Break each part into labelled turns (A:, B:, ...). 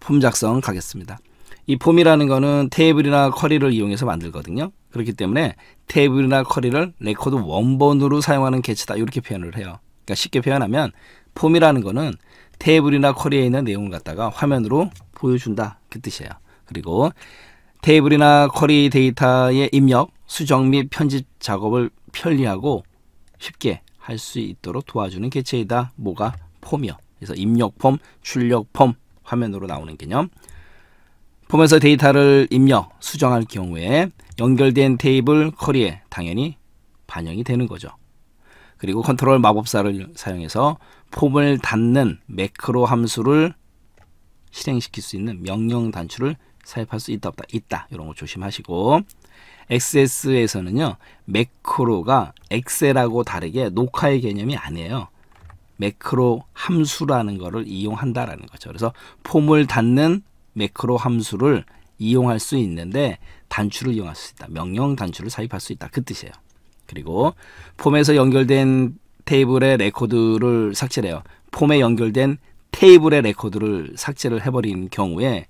A: 폼 작성 가겠습니다. 이 폼이라는 거는 테이블이나 커리를 이용해서 만들거든요. 그렇기 때문에 테이블이나 커리를 레코드 원본으로 사용하는 개체다 이렇게 표현을 해요. 그러니까 쉽게 표현하면 폼이라는 거는 테이블이나 커리에 있는 내용을 갖다가 화면으로 보여준다 그 뜻이에요. 그리고 테이블이나 커리 데이터의 입력, 수정 및 편집 작업을 편리하고 쉽게 할 수 있도록 도와주는 개체이다. 뭐가 폼이요. 그래서 입력 폼, 출력 폼, 화면으로 나오는 개념. 보면서 데이터를 입력, 수정할 경우에 연결된 테이블 커리에 당연히 반영이 되는 거죠. 그리고 컨트롤 마법사를 사용해서 폼을 닫는 매크로 함수를 실행시킬 수 있는 명령 단추를 사입할 수 있다 없다 있다 이런 거 조심하시고 XS에서는요 매크로가 엑셀하고 다르게 녹화의 개념이 아니에요 매크로 함수라는 것을 이용한다라는 거죠. 그래서 폼을 닫는 매크로 함수를 이용할 수 있는데 단추를 이용할 수 있다. 명령 단추를 삽입할 수 있다. 그 뜻이에요. 그리고 폼에서 연결된 테이블의 레코드를 삭제해요. 폼에 연결된 테이블의 레코드를 삭제를 해버린 경우에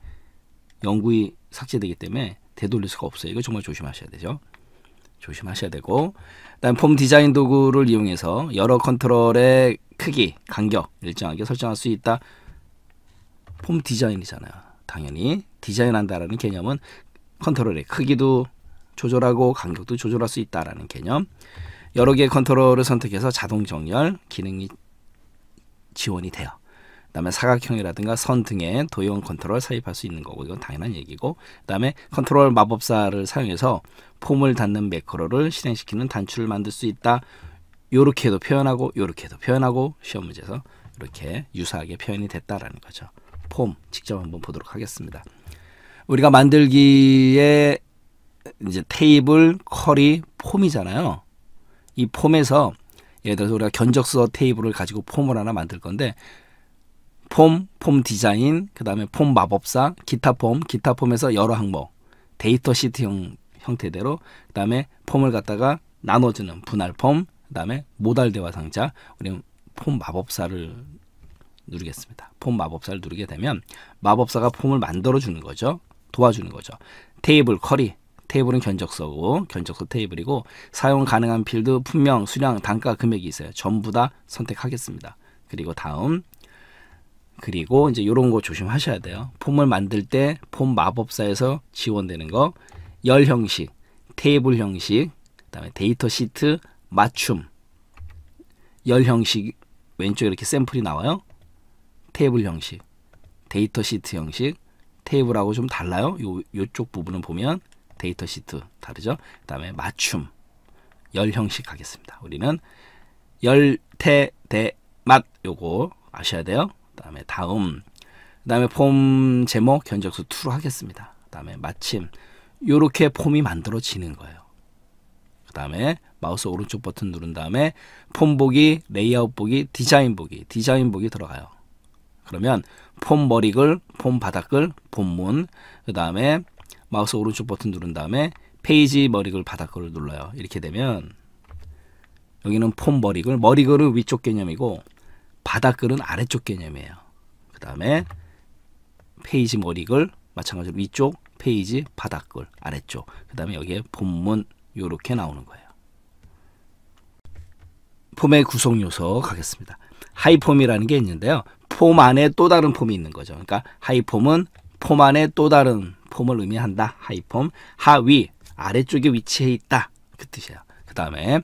A: 영구히 삭제되기 때문에 되돌릴 수가 없어요. 이거 정말 조심하셔야 되죠. 조심하셔야 되고 그다음 폼 디자인 도구를 이용해서 여러 컨트롤의 크기, 간격 일정하게 설정할 수 있다. 폼 디자인이잖아요. 당연히 디자인한다라는 개념은 컨트롤의 크기도 조절하고 간격도 조절할 수 있다라는 개념. 여러 개의 컨트롤을 선택해서 자동 정렬 기능이 지원이 돼요. 그다음에 사각형이라든가 선 등의 도형 컨트롤 삽입할 수 있는 거고 이건 당연한 얘기고 그다음에 컨트롤 마법사를 사용해서 폼을 닫는 매크로를 실행시키는 단추를 만들 수 있다. 요렇게도 표현하고 요렇게도 표현하고 시험 문제에서 이렇게 유사하게 표현이 됐다라는 거죠. 폼 직접 한번 보도록 하겠습니다. 우리가 만들기에 이제 테이블, 커리, 폼이잖아요. 이 폼에서 예를 들어서 우리가 견적서 테이블을 가지고 폼을 하나 만들 건데 폼, 폼 디자인, 그 다음에 폼 마법사, 기타 폼, 기타 폼에서 여러 항목, 데이터 시트형 형태대로 그 다음에 폼을 갖다가 나눠주는 분할 폼, 그다음에 모달대화 상자 그리는폼 마법사를 누르겠습니다. 폼 마법사를 누르게 되면 마법사가 폼을 만들어 주는 거죠. 도와주는 거죠. 테이블 커리 테이블은 견적서고 견적서 테이블이고 사용 가능한 필드 품명 수량 단가 금액이 있어요. 전부 다 선택하겠습니다. 그리고 다음 그리고 이제 이런 거 조심하셔야 돼요. 폼을 만들 때 폼 마법사에서 지원되는 거 열 형식 테이블 형식 그다음에 데이터 시트 맞춤, 열 형식, 왼쪽에 이렇게 샘플이 나와요. 테이블 형식, 데이터 시트 형식, 테이블하고 좀 달라요. 요, 요쪽 부분을 보면 데이터 시트 다르죠. 그 다음에 맞춤, 열 형식 하겠습니다. 우리는 열, 테 대, 맛 요거 아셔야 돼요. 그 다음에 다음, 그 다음에 폼 제목 견적수 2로 하겠습니다. 그 다음에 마침 요렇게 폼이 만들어지는 거예요. 그 다음에 마우스 오른쪽 버튼 누른 다음에 폼 보기, 레이아웃 보기, 디자인 보기, 디자인 보기 들어가요. 그러면 폼 머리글, 폼 바닥글, 본문, 그 다음에 마우스 오른쪽 버튼 누른 다음에 페이지 머리글 바닥글을 눌러요. 이렇게 되면 여기는 폼 머리글, 머리글은 위쪽 개념이고 바닥글은 아래쪽 개념이에요. 그 다음에 페이지 머리글, 마찬가지로 위쪽, 페이지 바닥글, 아래쪽, 그 다음에 여기에 본문, 요렇게 나오는 거예요. 폼의 구성 요소 가겠습니다. 하이폼이라는 게 있는데요. 폼 안에 또 다른 폼이 있는 거죠. 그러니까 하이폼은 폼 안에 또 다른 폼을 의미한다. 하이폼. 하위, 아래쪽에 위치해 있다. 그 뜻이에요. 그 다음에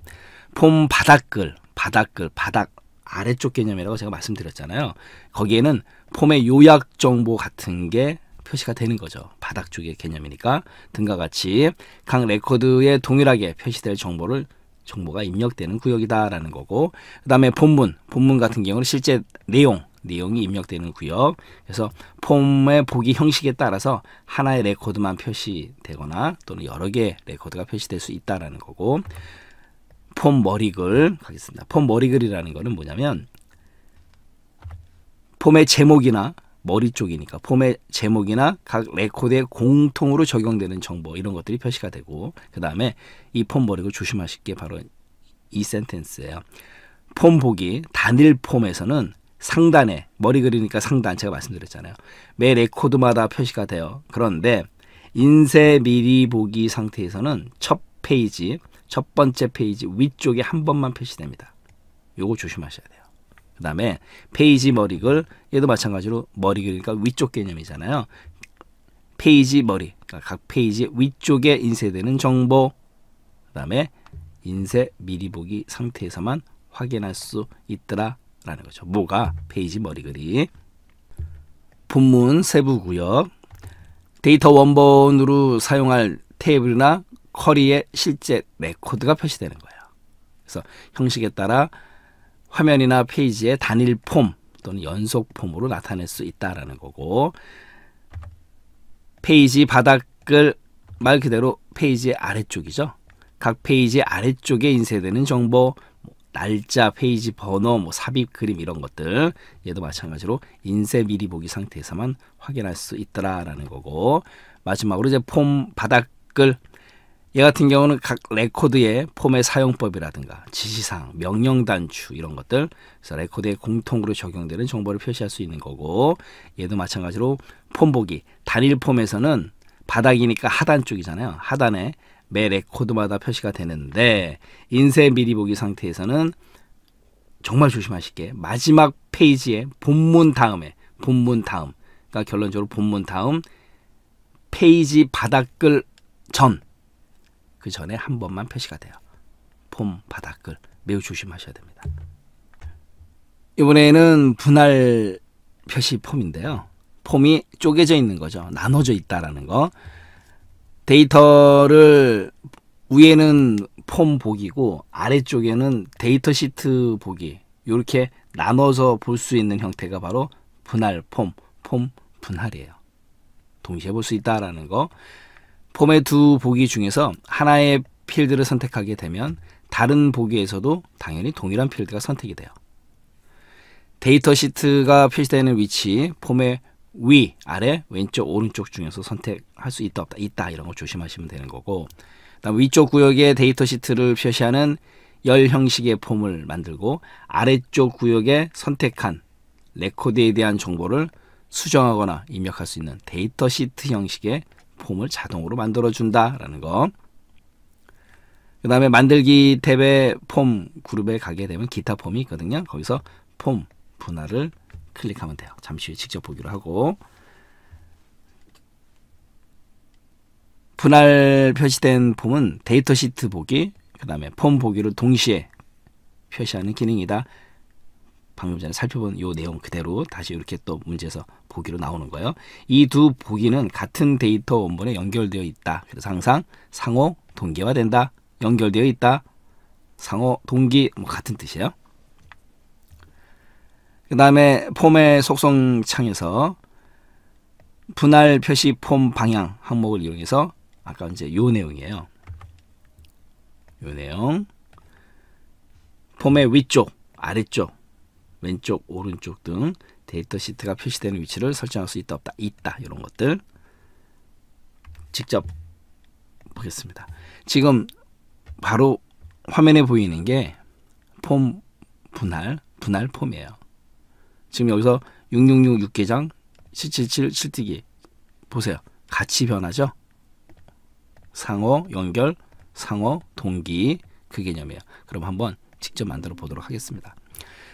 A: 폼 바닥글, 바닥글, 바닥 아래쪽 개념이라고 제가 말씀드렸잖아요. 거기에는 폼의 요약 정보 같은 게 표시가 되는 거죠. 바닥 쪽의 개념이니까 등과 같이 각 레코드에 동일하게 표시될 정보를 정보가 입력되는 구역이다라는 거고 그 다음에 본문 본문 같은 경우는 실제 내용 내용이 입력되는 구역 그래서 폼의 보기 형식에 따라서 하나의 레코드만 표시되거나 또는 여러 개의 레코드가 표시될 수 있다라는 거고 폼 머리글 가겠습니다. 폼 머리글이라는 거는 뭐냐면 폼의 제목이나 머리 쪽이니까 폼의 제목이나 각 레코드에 공통으로 적용되는 정보 이런 것들이 표시가 되고 그 다음에 이 폼 버리고 조심하실 게 바로 이 센텐스예요. 폼 보기 단일 폼에서는 상단에 머리 그리니까 상단 제가 말씀드렸잖아요. 매 레코드마다 표시가 돼요. 그런데 인쇄 미리 보기 상태에서는 첫 페이지 첫 번째 페이지 위쪽에 한 번만 표시됩니다. 요거 조심하셔야 돼요. 그 다음에 페이지 머리글 얘도 마찬가지로 머리글이니까 그러니까 위쪽 개념이잖아요. 페이지 머리 그러니까 각 페이지 위쪽에 인쇄되는 정보 그 다음에 인쇄 미리 보기 상태에서만 확인할 수 있더라라는 거죠. 뭐가 페이지 머리글이 본문 세부 구역 데이터 원본으로 사용할 테이블이나 커리의 실제 레코드가 표시되는 거예요. 그래서 형식에 따라 화면이나 페이지의 단일 폼 또는 연속 폼으로 나타낼 수 있다라는 거고 페이지 바닥을 말 그대로 페이지의 아래쪽이죠. 각 페이지 의 아래쪽에 인쇄되는 정보, 뭐 날짜, 페이지 번호, 뭐 삽입 그림 이런 것들 얘도 마찬가지로 인쇄 미리 보기 상태에서만 확인할 수 있더라라는 거고 마지막으로 이제 폼 바닥을 얘 같은 경우는 각 레코드의 폼의 사용법이라든가 지시사항, 명령 단추 이런 것들 그래서 레코드의 공통으로 적용되는 정보를 표시할 수 있는 거고 얘도 마찬가지로 폼 보기 단일 폼에서는 바닥이니까 하단 쪽이잖아요. 하단에 매 레코드마다 표시가 되는데 인쇄 미리 보기 상태에서는 정말 조심하실게 마지막 페이지에 본문 다음에 본문 다음 그러니까 결론적으로 본문 다음 페이지 바닥글 전그 전에 한 번만 표시가 돼요. 폼 바닥글 매우 조심하셔야 됩니다. 이번에는 분할 표시 폼인데요. 폼이 쪼개져 있는 거죠. 나눠져 있다라는 거. 데이터를 위에는 폼 보기고 아래쪽에는 데이터 시트 보기 이렇게 나눠서 볼 수 있는 형태가 바로 분할 폼, 폼 분할이에요. 동시에 볼 수 있다라는 거. 폼의 두 보기 중에서 하나의 필드를 선택하게 되면 다른 보기에서도 당연히 동일한 필드가 선택이 돼요. 데이터 시트가 표시되는 위치, 폼의 위, 아래, 왼쪽, 오른쪽 중에서 선택할 수 있다 없다 있다 이런 거 조심하시면 되는 거고 그다음 위쪽 구역에 데이터 시트를 표시하는 열 형식의 폼을 만들고 아래쪽 구역에 선택한 레코드에 대한 정보를 수정하거나 입력할 수 있는 데이터 시트 형식의 폼을 자동으로 만들어준다라는 거. 그 다음에 만들기 탭의 폼 그룹에 가게 되면 기타 폼이 있거든요. 거기서 폼 분할을 클릭하면 돼요. 잠시 후에 직접 보기로 하고 분할 표시된 폼은 데이터 시트 보기, 그 다음에 폼 보기를 동시에 표시하는 기능이다. 방금 전에 살펴본 요 내용 그대로 다시 이렇게 또 문제에서 보기로 나오는 거예요. 이 두 보기는 같은 데이터 원본에 연결되어 있다. 그래서 항상 상호 동기화된다. 연결되어 있다. 상호 동기 뭐 같은 뜻이에요. 그 다음에 폼의 속성 창에서 분할 표시 폼 방향 항목을 이용해서 아까 이제 요 내용이에요. 요 내용 폼의 위쪽 아래쪽 왼쪽, 오른쪽 등 데이터 시트가 표시되는 위치를 설정할 수 있다 없다 있다 이런 것들 직접 보겠습니다. 지금 바로 화면에 보이는 게 폼 분할 분할 폼이에요. 지금 여기서 6666 개장 777 7뛰기 보세요. 같이 변하죠? 상호 연결 상호 동기 그 개념이에요. 그럼 한번 직접 만들어 보도록 하겠습니다.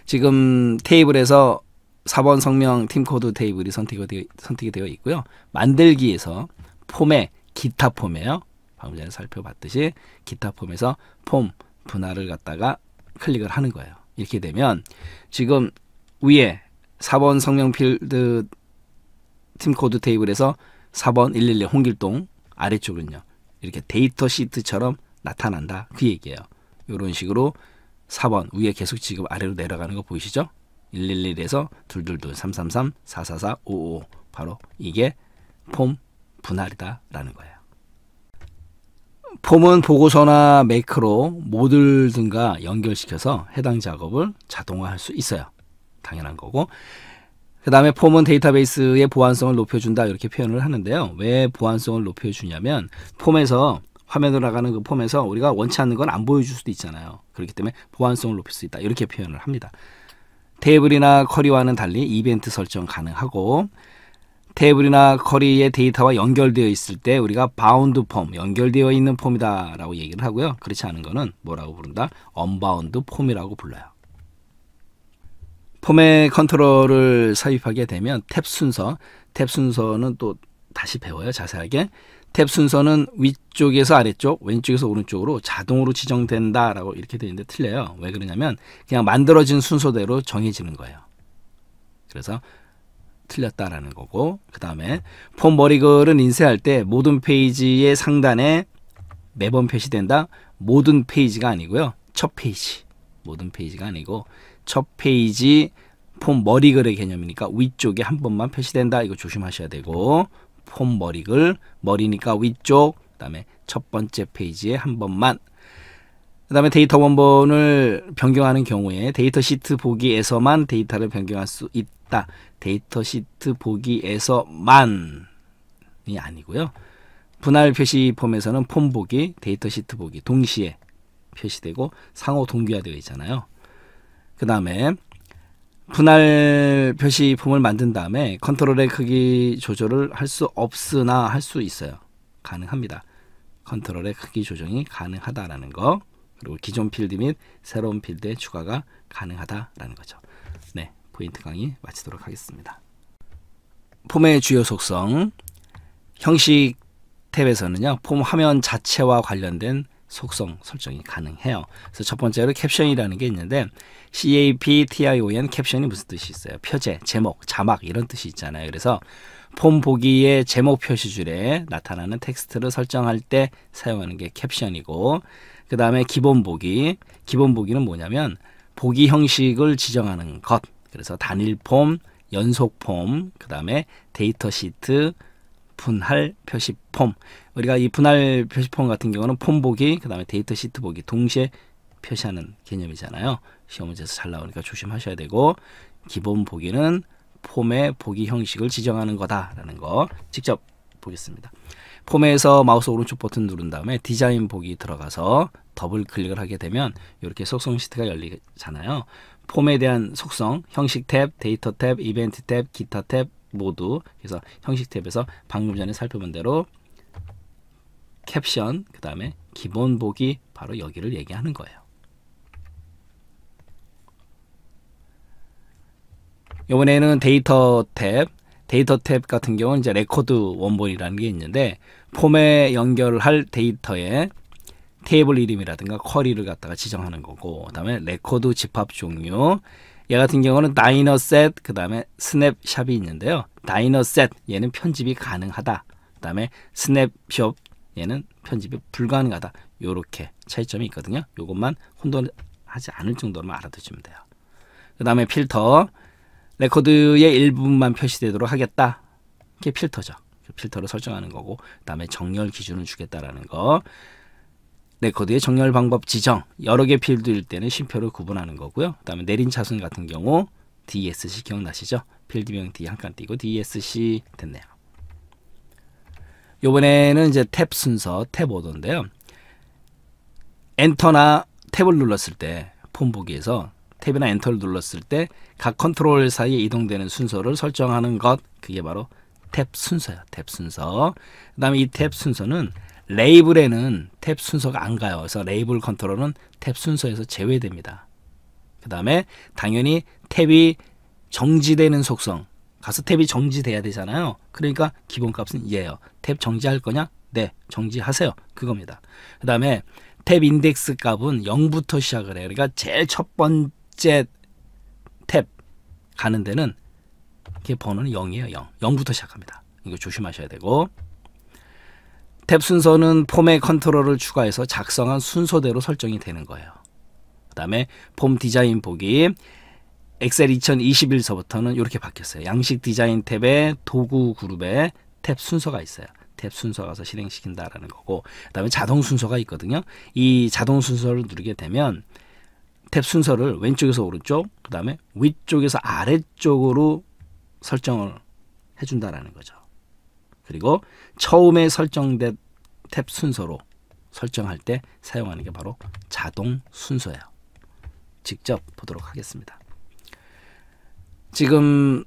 A: 지금 테이블에서 4번 성명 팀코드 테이블이 선택이, 되어, 선택이 되어 있고요. 만들기에서 폼에 기타 폼에요 방금 전에 살펴봤듯이 기타 폼에서 폼 분할을 갖다가 클릭을 하는 거예요. 이렇게 되면 지금 위에 4번 성명 필드 팀코드 테이블에서 4번 111 홍길동 아래쪽은요. 이렇게 데이터 시트처럼 나타난다. 그 얘기예요. 이런 식으로 4번 위에 계속 지금 아래로 내려가는 거 보이시죠? 111에서 222, 333, 444, 555 바로 이게 폼 분할이다라는 거예요. 폼은 보고서나 메이크로 모듈 등과 연결시켜서 해당 작업을 자동화할 수 있어요. 당연한 거고. 그 다음에 폼은 데이터베이스의 보안성을 높여준다 이렇게 표현을 하는데요. 왜 보안성을 높여주냐면 폼에서 화면으로 나가는 그 폼에서 우리가 원치 않는 건 안 보여줄 수도 있잖아요. 그렇기 때문에 보안성을 높일 수 있다. 이렇게 표현을 합니다. 테이블이나 커리와는 달리 이벤트 설정 가능하고 테이블이나 커리의 데이터와 연결되어 있을 때 우리가 바운드 폼, 연결되어 있는 폼이다 라고 얘기를 하고요. 그렇지 않은 거는 뭐라고 부른다? 언바운드 폼이라고 불러요. 폼의 컨트롤을 삽입하게 되면 탭 순서, 탭 순서는 또 다시 배워요, 자세하게. 탭 순서는 위쪽에서 아래쪽, 왼쪽에서 오른쪽으로 자동으로 지정된다라고 이렇게 되어 있는데 틀려요. 왜 그러냐면 그냥 만들어진 순서대로 정해지는 거예요. 그래서 틀렸다라는 거고 그 다음에 폼 머리글은 인쇄할 때 모든 페이지의 상단에 매번 표시된다. 모든 페이지가 아니고요. 첫 페이지. 모든 페이지가 아니고 첫 페이지 폼 머리글의 개념이니까 위쪽에 한 번만 표시된다. 이거 조심하셔야 되고 폼머리글 머리니까 위쪽 그다음에 첫 번째 페이지에 한 번만 그 다음에 데이터 원본을 변경하는 경우에 데이터 시트 보기에서만 데이터를 변경할 수 있다. 데이터 시트 보기에서만이 아니고요. 분할 표시 폼에서는 폼 보기, 데이터 시트 보기 동시에 표시되고 상호 동기화되어 있잖아요. 그 다음에 분할 표시품을 만든 다음에 컨트롤의 크기 조절을 할 수 없으나 할 수 있어요. 가능합니다. 컨트롤의 크기 조정이 가능하다라는 거 그리고 기존 필드 및 새로운 필드의 추가가 가능하다라는 거죠. 네, 포인트 강의 마치도록 하겠습니다. 폼의 주요 속성 형식 탭에서는요. 폼 화면 자체와 관련된 속성 설정이 가능해요. 그래서 첫 번째로 캡션이라는 게 있는데 CAPTION 캡션이 무슨 뜻이 있어요? 표제, 제목, 자막 이런 뜻이 있잖아요. 그래서 폼 보기의 제목 표시줄에 나타나는 텍스트를 설정할 때 사용하는 게 캡션이고 그 다음에 기본 보기, 기본 보기는 뭐냐면 보기 형식을 지정하는 것 그래서 단일 폼, 연속 폼, 그 다음에 데이터 시트, 분할 표시 폼 우리가 이 분할 표시 폼 같은 경우는 폼 보기 그 다음에 데이터 시트 보기 동시에 표시하는 개념이잖아요 시험 문제에서 잘 나오니까 조심하셔야 되고 기본 보기는 폼의 보기 형식을 지정하는 거다라는 거 직접 보겠습니다 폼에서 마우스 오른쪽 버튼 누른 다음에 디자인 보기 들어가서 더블 클릭을 하게 되면 이렇게 속성 시트가 열리잖아요 폼에 대한 속성, 형식 탭, 데이터 탭, 이벤트 탭, 기타 탭, 모두 그래서 형식 탭에서 방금 전에 살펴본 대로 캡션 그 다음에 기본 보기 바로 여기를 얘기하는 거예요. 이번에는 데이터 탭 데이터 탭 같은 경우는 이제 레코드 원본이라는 게 있는데 폼에 연결할 데이터에 테이블 이름이라든가 쿼리를 갖다가 지정하는 거고 그다음에 레코드 집합 종류 얘 같은 경우는 다이너셋 그 다음에 스냅샵이 있는데요. 다이너셋 얘는 편집이 가능하다. 그 다음에 스냅숍 얘는 편집이 불가능하다. 요렇게 차이점이 있거든요. 요것만 혼돈하지 않을 정도로만 알아두시면 돼요. 그 다음에 필터 레코드의 일부분만 표시되도록 하겠다. 이게 필터죠. 필터를 설정하는 거고 그 다음에 정렬 기준을 주겠다라는 거 레코드의 정렬 방법 지정 여러 개 필드일 때는 쉼표를 구분하는 거고요. 그 다음에 내린 차순 같은 경우 DSC 기억나시죠? 필드명 D 한 칸 띄고 DSC 됐네요. 요번에는 이제 탭 순서 탭 오더인데요. 엔터나 탭을 눌렀을 때 폰보기에서 탭이나 엔터를 눌렀을 때 각 컨트롤 사이에 이동되는 순서를 설정하는 것 그게 바로 탭 순서예요. 탭 순서. 그 다음에 이 탭 순서는 레이블에는 탭 순서가 안 가요. 그래서 레이블 컨트롤은 탭 순서에서 제외됩니다. 그 다음에 당연히 탭이 정지되는 속성 가서 탭이 정지돼야 되잖아요. 그러니까 기본값은 얘예요. 탭 정지할 거냐? 네, 정지하세요. 그겁니다. 그 다음에 탭 인덱스 값은 0부터 시작을 해요. 그러니까 제일 첫 번째 탭 가는 데는 이게 번호는 0이에요. 0. 0부터 시작합니다. 이거 조심하셔야 되고 탭 순서는 폼의 컨트롤을 추가해서 작성한 순서대로 설정이 되는 거예요. 그 다음에 폼 디자인 보기 엑셀 2021서부터는 이렇게 바뀌었어요. 양식 디자인 탭에 도구 그룹에 탭 순서가 있어요. 탭 순서 가서 실행시킨다라는 거고 그 다음에 자동 순서가 있거든요. 이 자동 순서를 누르게 되면 탭 순서를 왼쪽에서 오른쪽 그 다음에 위쪽에서 아래쪽으로 설정을 해준다라는 거죠. 그리고 처음에 설정된 탭 순서로 설정할 때 사용하는 게 바로 자동 순서예요. 직접 보도록 하겠습니다. 지금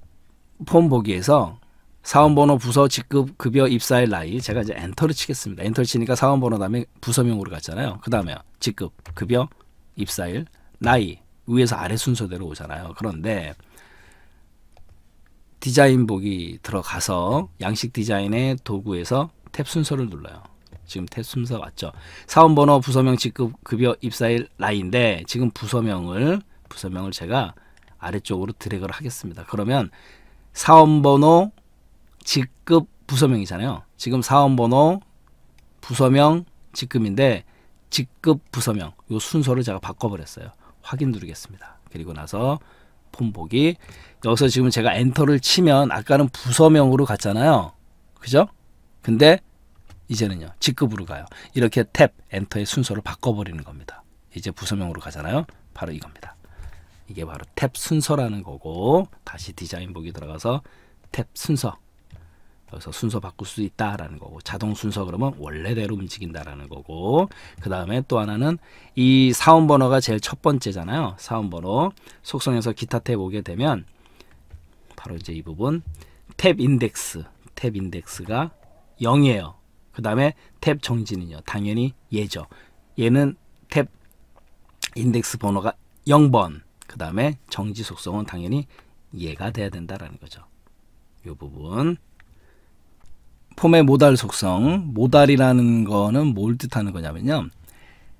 A: 폼 보기에서 사원번호, 부서, 직급, 급여, 입사일, 나이 제가 이제 엔터를 치겠습니다. 엔터를 치니까 사원번호 다음에 부서명으로 갔잖아요. 그 다음에 직급, 급여, 입사일, 나이 위에서 아래 순서대로 오잖아요. 그런데 디자인복이 들어가서 양식 디자인의 도구에서 탭 순서를 눌러요. 지금 탭 순서 맞죠? 사원번호, 부서명, 직급, 급여, 입사일, 라인인데 지금 부서명을 부서명을 제가 아래쪽으로 드래그를 하겠습니다. 그러면 사원번호, 직급, 부서명이잖아요. 지금 사원번호, 부서명, 직급인데 직급, 부서명 요 순서를 제가 바꿔버렸어요. 확인 누르겠습니다. 그리고 나서 작품 보기. 여기서 지금 제가 엔터를 치면 아까는 부서명으로 갔잖아요. 그죠? 근데 이제는요. 직급으로 가요. 이렇게 탭, 엔터의 순서를 바꿔버리는 겁니다. 이제 부서명으로 가잖아요. 바로 이겁니다. 이게 바로 탭 순서라는 거고 다시 디자인 보기 들어가서 탭 순서 그래서 순서 바꿀 수 있다라는 거고 자동 순서 그러면 원래대로 움직인다라는 거고 그 다음에 또 하나는 이 사원 번호가 제일 첫 번째잖아요. 사원 번호 속성에서 기타 탭 오게 되면 바로 이제 이 부분 탭 인덱스 탭 인덱스가 0이에요. 그 다음에 탭 정지는요. 당연히 예죠 얘는 탭 인덱스 번호가 0번 그 다음에 정지 속성은 당연히 얘가 돼야 된다라는 거죠. 이 부분 폼의 모달 속성, 모달이라는 거는 뭘 뜻하는 거냐면요.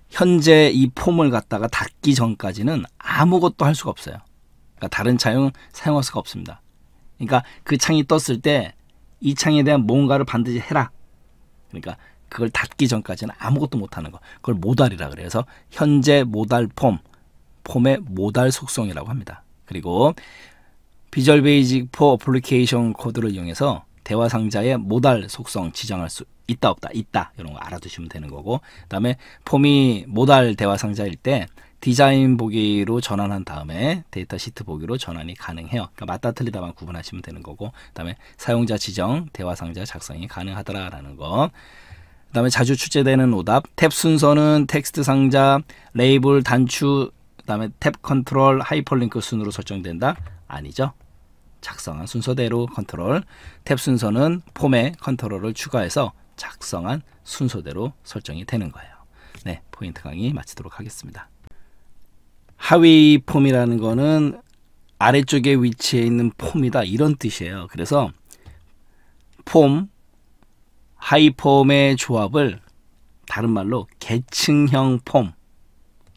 A: 현재 이 폼을 갖다가 닫기 전까지는 아무것도 할 수가 없어요. 그러니까 다른 창은 사용할 수가 없습니다. 그러니까 그 창이 떴을 때 이 창에 대한 뭔가를 반드시 해라. 그러니까 그걸 닫기 전까지는 아무것도 못하는 거. 그걸 모달이라 그래서 현재 모달 폼, 폼의 모달 속성이라고 합니다. 그리고 비주얼 베이직 포 어플리케이션 코드를 이용해서 대화 상자의 모달 속성 지정할 수 있다 없다 있다 이런 거 알아두시면 되는 거고 그다음에 폼이 모달 대화 상자일 때 디자인 보기로 전환한 다음에 데이터 시트 보기로 전환이 가능해요. 그러니까 맞다 틀리다만 구분하시면 되는 거고 그다음에 사용자 지정 대화 상자 작성이 가능하더라라는 거. 그다음에 자주 출제되는 오답 탭 순서는 텍스트 상자 레이블 단추 그다음에 탭 컨트롤 하이퍼링크 순으로 설정된다 아니죠? 작성한 순서대로 컨트롤 탭 순서는 폼에 컨트롤을 추가해서 작성한 순서대로 설정이 되는 거예요. 네, 포인트 강의 마치도록 하겠습니다. 하위 폼이라는 거는 아래쪽에 위치해 있는 폼이다 이런 뜻이에요. 그래서 폼, 하위 폼의 조합을 다른 말로 계층형 폼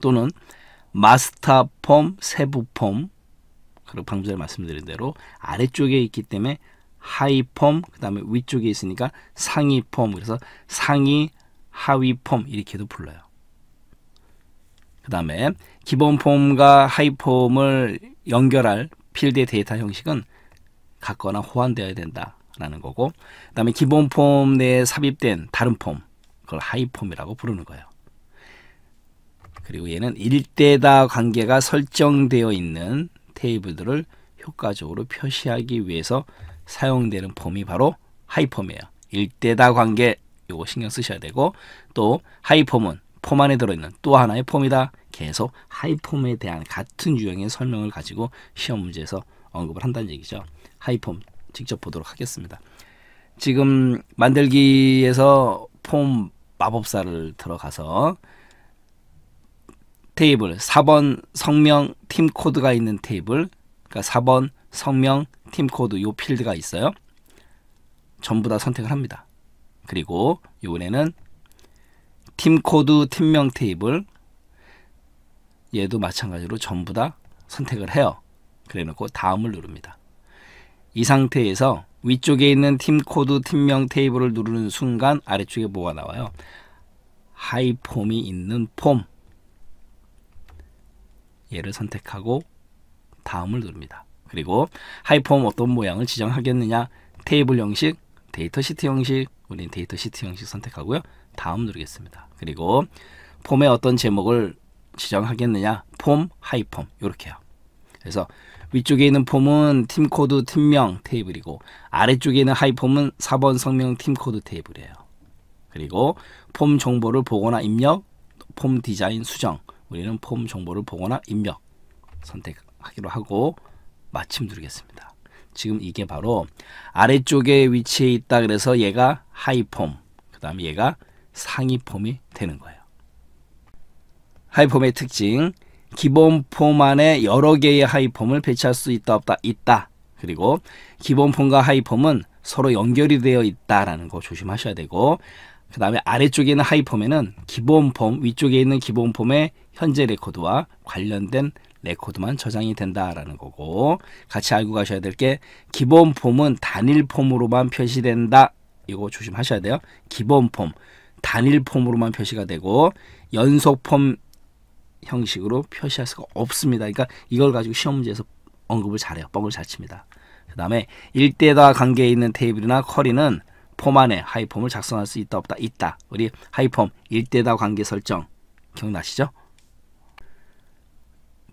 A: 또는 마스터 폼, 세부 폼 그리고 방금 전에 말씀드린 대로 아래쪽에 있기 때문에 하이폼 그다음에 위쪽에 있으니까 상이폼 그래서 상이 하위폼 이렇게도 불러요. 그다음에 기본 폼과 하이 폼을 연결할 필드 데이터 형식은 같거나 호환되어야 된다라는 거고 그다음에 기본 폼 내에 삽입된 다른 폼 그걸 하이 폼이라고 부르는 거예요. 그리고 얘는 일대다 관계가 설정되어 있는 테이블들을 효과적으로 표시하기 위해서 사용되는 폼이 바로 하이폼이에요. 일대다 관계 요거 신경 쓰셔야 되고 또 하이폼은 폼 안에 들어있는 또 하나의 폼이다. 계속 하이폼에 대한 같은 유형의 설명을 가지고 시험 문제에서 언급을 한다는 얘기죠. 하이폼 직접 보도록 하겠습니다. 지금 만들기에서 폼 마법사를 들어가서 테이블 4번 성명 팀 코드가 있는 테이블 그러니까 4번 성명 팀 코드 요 필드가 있어요. 전부 다 선택을 합니다. 그리고 요번에는 팀 코드 팀명 테이블 얘도 마찬가지로 전부 다 선택을 해요. 그래 놓고 다음을 누릅니다. 이 상태에서 위쪽에 있는 팀 코드 팀명 테이블을 누르는 순간 아래쪽에 뭐가 나와요? 하이폼이 있는 폼 얘를 선택하고 다음을 누릅니다. 그리고 하이폼 어떤 모양을 지정하겠느냐 테이블 형식, 데이터 시트 형식 우린 데이터 시트 형식 선택하고요. 다음 누르겠습니다. 그리고 폼에 어떤 제목을 지정하겠느냐 폼, 하이폼 이렇게요. 그래서 위쪽에 있는 폼은 팀 코드, 팀명 테이블이고 아래쪽에 있는 하이폼은 4번 성명 팀 코드 테이블이에요. 그리고 폼 정보를 보거나 입력, 폼 디자인 수정, 우리는 폼 정보를 보거나 입력 선택하기로 하고 마침 누르겠습니다. 지금 이게 바로 아래쪽에 위치해 있다 그래서 얘가 하이폼 그 다음에 얘가 상위폼이 되는 거예요. 하이폼의 특징 기본 폼 안에 여러 개의 하이폼을 배치할 수 있다 없다 있다 그리고 기본 폼과 하이폼은 서로 연결이 되어 있다라는 거 조심하셔야 되고 그 다음에 아래쪽에 있는 하이폼에는 기본 폼, 위쪽에 있는 기본 폼의 현재 레코드와 관련된 레코드만 저장이 된다라는 거고 같이 알고 가셔야 될 게 기본 폼은 단일 폼으로만 표시된다. 이거 조심하셔야 돼요. 기본 폼, 단일 폼으로만 표시가 되고 연속 폼 형식으로 표시할 수가 없습니다. 그러니까 이걸 가지고 시험 문제에서 언급을 잘해요. 뻥을 잘 칩니다. 그 다음에 1대다 관계에 있는 테이블이나 커리는 폼 안에 하이폼을 작성할 수 있다 없다 있다. 우리 하이폼 1대다 관계 설정 기억나시죠?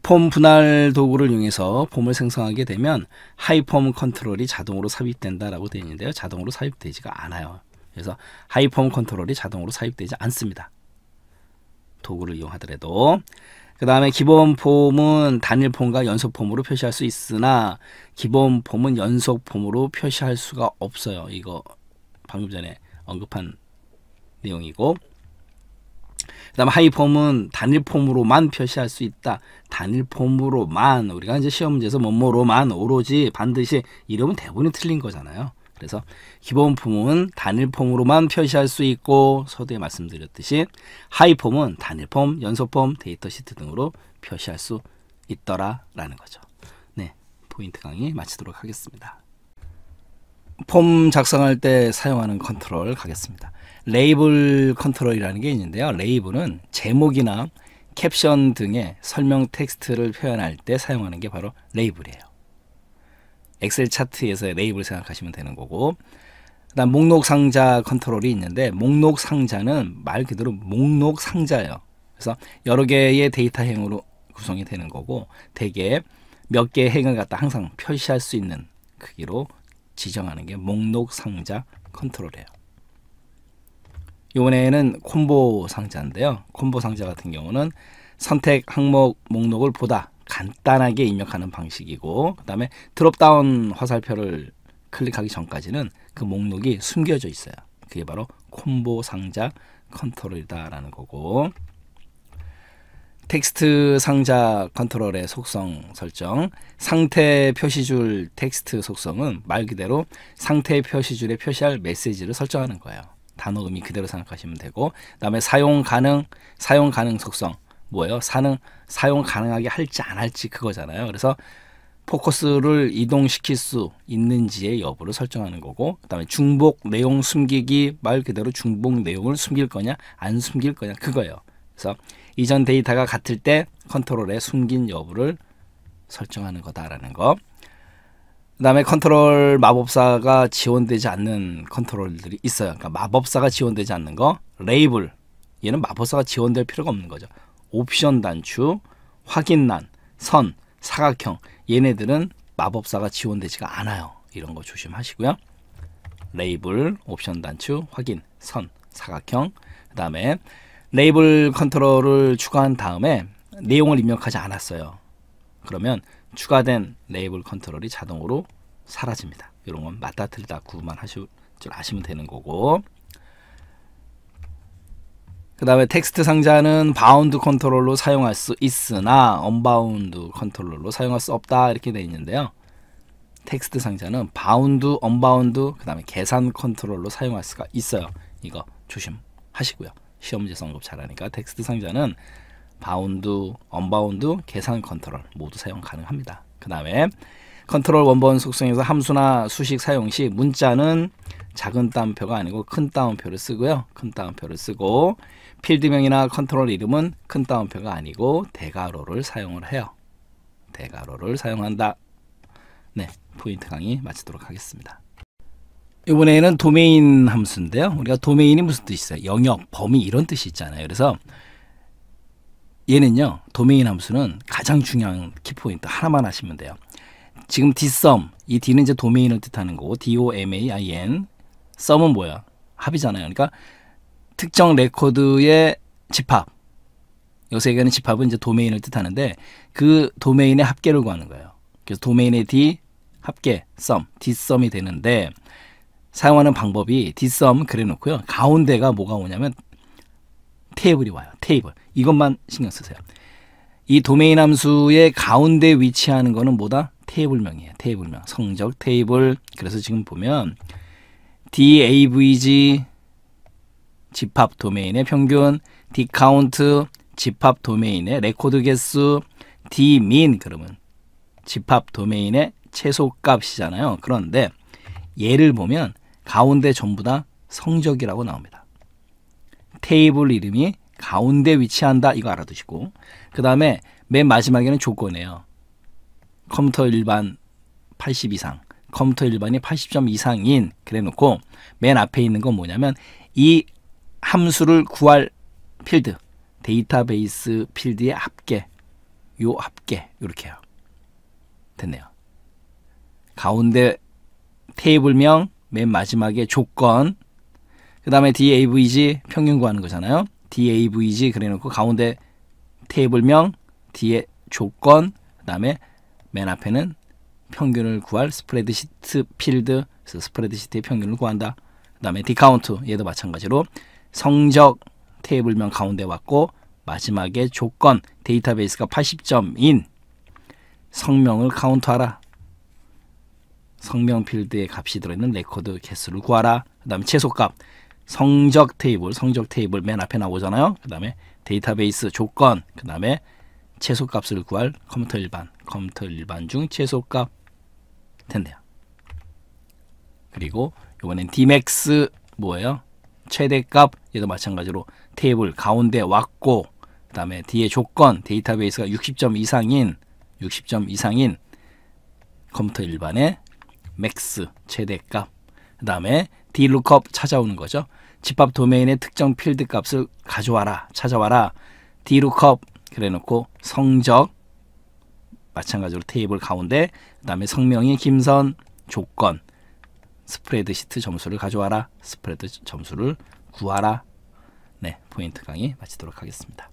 A: 폼 분할 도구를 이용해서 폼을 생성하게 되면 하이폼 컨트롤이 자동으로 삽입된다라고 되어 있는데요. 자동으로 삽입되지가 않아요. 그래서 하이폼 컨트롤이 자동으로 삽입되지 않습니다. 도구를 이용하더라도 그 다음에 기본 폼은 단일 폼과 연속 폼으로 표시할 수 있으나 기본 폼은 연속 폼으로 표시할 수가 없어요. 이거 방금 전에 언급한 내용이고 그 다음 에 하이 폼은 단일 폼으로만 표시할 수 있다. 단일 폼으로만 우리가 이제 시험 문제에서 뭐뭐로만 오로지 반드시 이러면 대부분 틀린 거잖아요. 그래서 기본 품은 단일 폼으로만 표시할 수 있고 서두에 말씀드렸듯이 하이 폼은 단일 폼, 연소 폼, 데이터 시트 등으로 표시할 수 있더라라는 거죠. 네, 포인트 강의 마치도록 하겠습니다. 폼 작성할 때 사용하는 컨트롤 가겠습니다. 레이블 컨트롤이라는 게 있는데요. 레이블은 제목이나 캡션 등의 설명 텍스트를 표현할 때 사용하는 게 바로 레이블이에요. 엑셀 차트에서 레이블 생각하시면 되는 거고 그다음 목록 상자 컨트롤이 있는데 목록 상자는 말 그대로 목록 상자예요. 그래서 여러 개의 데이터 행으로 구성이 되는 거고 대개 몇 개의 행을 갖다 항상 표시할 수 있는 크기로 지정하는 게 목록 상자 컨트롤이에요. 이번에는 콤보 상자인데요. 콤보 상자 같은 경우는 선택 항목 목록을 보다 간단하게 입력하는 방식이고 그 다음에 드롭다운 화살표를 클릭하기 전까지는 그 목록이 숨겨져 있어요. 그게 바로 콤보 상자 컨트롤이다라는 거고 텍스트 상자 컨트롤의 속성 설정, 상태 표시줄 텍스트 속성은 말 그대로 상태 표시줄에 표시할 메시지를 설정하는 거예요. 단어 의미 그대로 생각하시면 되고, 그다음에 사용 가능, 사용 가능 속성 뭐예요? 사능 사용 가능하게 할지 안 할지 그거잖아요. 그래서 포커스를 이동시킬 수 있는지의 여부를 설정하는 거고 그다음에 중복 내용 숨기기 말 그대로 중복 내용을 숨길 거냐 안 숨길 거냐 그거예요. 그래서 이전 데이터가 같을 때컨트롤에 숨긴 여부를 설정하는 거다라는 거. 그다음에 컨트롤 마법사가 지원되지 않는 컨트롤들이 있어요. 그러니까 마법사가 지원되지 않는 거, 레이블 얘는 마법사가 지원될 필요가 없는 거죠. 옵션 단추, 확인란, 선, 사각형 얘네들은 마법사가 지원되지가 않아요. 이런 거 조심하시고요. 레이블, 옵션 단추, 확인, 선, 사각형 그 다음에 레이블 컨트롤을 추가한 다음에 내용을 입력하지 않았어요. 그러면 추가된 레이블 컨트롤이 자동으로 사라집니다. 이런 건 맞다 틀리다 구분만 하실 줄 아시면 되는 거고 그 다음에 텍스트 상자는 바운드 컨트롤로 사용할 수 있으나 언바운드 컨트롤로 사용할 수 없다 이렇게 되어 있는데요. 텍스트 상자는 바운드, 언바운드, 그 다음에 계산 컨트롤로 사용할 수가 있어요. 이거 조심하시고요. 시험 지 성급 잘하니까 텍스트 상자는 바운드, 언바운드, 계산 컨트롤 모두 사용 가능합니다. 그 다음에 컨트롤 원본 속성에서 함수나 수식 사용 시 문자는 작은 따옴표가 아니고 큰 따옴표를 쓰고요. 큰 따옴표를 쓰고 필드명이나 컨트롤 이름은 큰 따옴표가 아니고 대괄호를 사용을 해요. 대괄호를 사용한다. 네, 포인트 강의 마치도록 하겠습니다. 이번에는 도메인 함수인데요. 우리가 도메인이 무슨 뜻이어요? 영역, 범위 이런 뜻이 있잖아요. 그래서 얘는요. 도메인 함수는 가장 중요한 키포인트 하나만 하시면 돼요. 지금 dsum 이 d는 이제 도메인을 뜻하는 거고 domain sum은 뭐야? 합이잖아요. 그러니까 특정 레코드의 집합. 요새 얘기하는 집합은 이제 도메인을 뜻하는데 그 도메인의 합계를 구하는 거예요. 그래서 도메인의 d 합계 sum, dsum이 되는데 사용하는 방법이 뒷섬 그려놓고요. 가운데가 뭐가 오냐면 테이블이 와요. 테이블. 이것만 신경 쓰세요. 이 도메인 함수의 가운데 위치하는 거는 뭐다? 테이블명이에요. 테이블명. 성적 테이블. 그래서 지금 보면 DAVG 집합 도메인의 평균, DCount 집합 도메인의 레코드 개수, Dmin 그러면 집합 도메인의 최소값이잖아요. 그런데 얘를 보면 가운데 전부 다 성적이라고 나옵니다. 테이블 이름이 가운데 위치한다 이거 알아두시고 그 다음에 맨 마지막에는 조건이에요. 컴퓨터 일반 80 이상 컴퓨터 일반이 80점 이상인 그래놓고 맨 앞에 있는 건 뭐냐면 이 함수를 구할 필드 데이터베이스 필드의 합계 요 합계 요렇게 요 됐네요. 가운데 테이블명 맨 마지막에 조건, 그 다음에 DAVG 평균 구하는 거잖아요. DAVG 그래놓고 가운데 테이블명, 뒤에 조건, 그 다음에 맨 앞에는 평균을 구할 스프레드시트 필드, 스프레드시트의 평균을 구한다. 그 다음에 디카운트, 얘도 마찬가지로 성적 테이블명 가운데 왔고 마지막에 조건, 데이터베이스가 80점인 성명을 카운트하라. 성명필드에 값이 들어있는 레코드 개수를 구하라. 그 다음에 최소값, 성적 테이블, 성적 테이블 맨 앞에 나오잖아요. 그 다음에 데이터베이스 조건, 그 다음에 최소값을 구할 컴퓨터 일반, 컴퓨터 일반 중 최소값 텐데요. 그리고 이번엔 dmax 뭐예요? 최대값 얘도 마찬가지로 테이블 가운데 왔고 그 다음에 뒤에 조건 데이터베이스가 60점 이상인 60점 이상인 컴퓨터 일반에 맥스 최대값 그 다음에 d l o 찾아오는 거죠. 집합 도메인의 특정 필드 값을 가져와라 찾아와라 d l o 그래놓고 성적 마찬가지로 테이블 가운데 그 다음에 성명이 김선 조건 스프레드시트 점수를 가져와라 스프레드 점수를 구하라 네 포인트 강의 마치도록 하겠습니다.